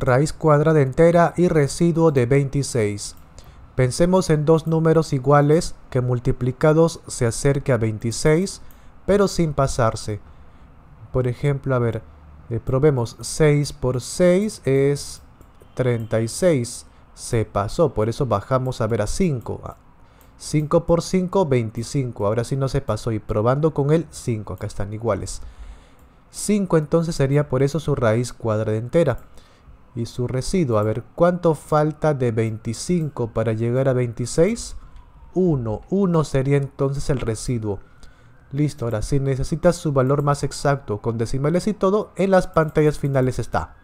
raíz cuadrada entera y residuo de 26. Pensemos en dos números iguales que multiplicados se acerque a 26, pero sin pasarse. Por ejemplo, a ver, eh, probemos 6 por 6 es 36. Se pasó, por eso bajamos a ver a 5. 5 ah, por 5, 25. Ahora sí no se pasó y probando con el 5, acá están iguales. 5 entonces sería por eso su raíz cuadrada entera y su residuo. A ver, ¿cuánto falta de 25 para llegar a 26? 1. 1 sería entonces el residuo. Listo, ahora si necesitas su valor más exacto con decimales y todo, en las pantallas finales está.